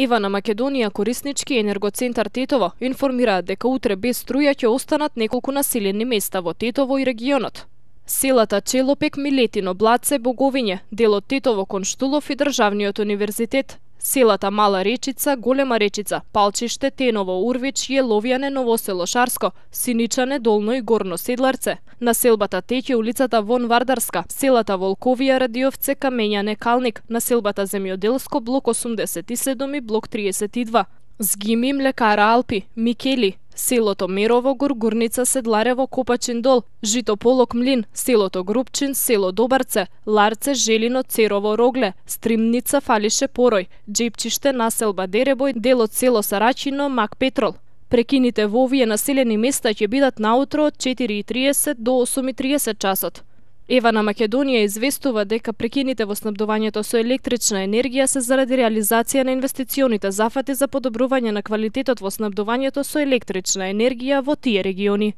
Ева на Македонија кориснички енергоцентар Тетово информира дека утре без струја ќе останат неколку населени места во Тетово и регионот. Селата Челопек, Милетино, Блаце, Боговиње, делот Тетово кон Штулов и Државниот универзитет Селата Мала Речица, Голема Речица, Палчиште, Теново, Урвич, Јеловјане, Новосело, Шарско, Синичане, Долно и Горно Седларце. На селбата Теќе улицата Вон Вардарска, селата Волковија, Радиовце, Камењане, Калник, на селбата Земјоделско, блок 87 и блок 32. Згими, Млекара Алпи, Микели, селото Мерово, Гургурница, Седларево, Копачин дол, Жито Полок Млин, селото Групчин, село Добарце, Ларце, Желино, Церово Рогле, Стримница, Фалише Порој, Джепчиште, Населба Деребој, делот село Сарачино, Мак Петрол. Прекините во овие населени места ќе бидат наутро од 4:30 до 8:30 часот. Ева на Македонија известува дека прекините во снабдувањето со електрична енергија се заради реализација на инвестиционите зафати за подобрување на квалитетот во снабдувањето со електрична енергија во тие региони.